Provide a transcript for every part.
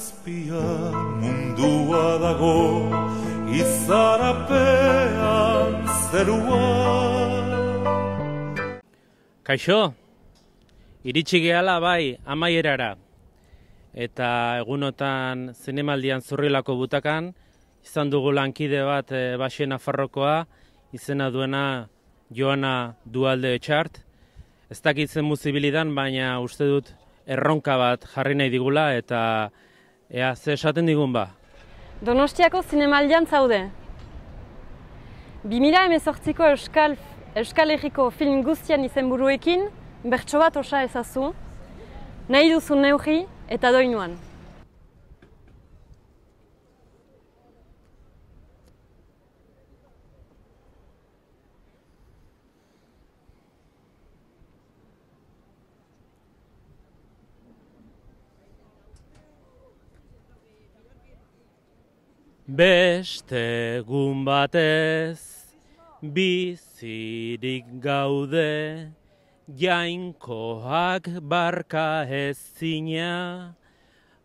azpian mundua dago izarapean zerua. Kaixo, iritsi gehala bai amaierara. Eta egunotan zinemaldian zurrilako butakan, izan dugu lankide bat e, eh, basen afarrokoa, izena duena Joana Dualde Etxart. Ez dakitzen muzibilidan, baina uste dut erronka bat jarri nahi digula eta Ea, ze esaten digun ba? Donostiako zinemaldian zaude. 2000 emezortziko Euskal, Euskal Herriko film guztian izenburuekin bertso bat osa ezazu, nahi duzu neuri eta doinuan. Beste egun batez, bizirik gaude, jainkoak barka ez zina,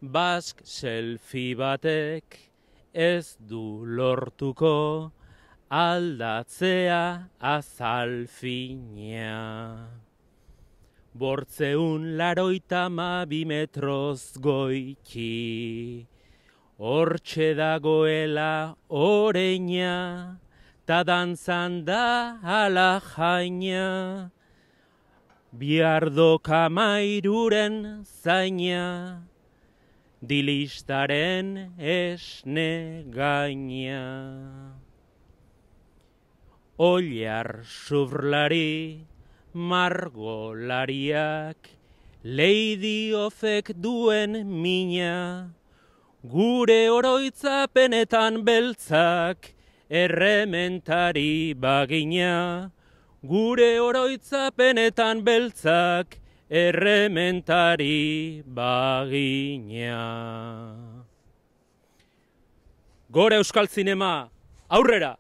bask selfi batek ez du lortuko, aldatzea azal fina. Bortzeun laroita mabimetroz goiki, Hortxe dagoela oreina, ta dantzan da ala jaina. Biardo kamairuren zaina, dilistaren esne gaina. Oliar sufrlari, margolariak, lariak, leidi ofek duen mina. Gure oroitzapenetan beltzak errementari bagina gure oroitzapenetan beltzak errementari bagina Gore euskal zinema aurrera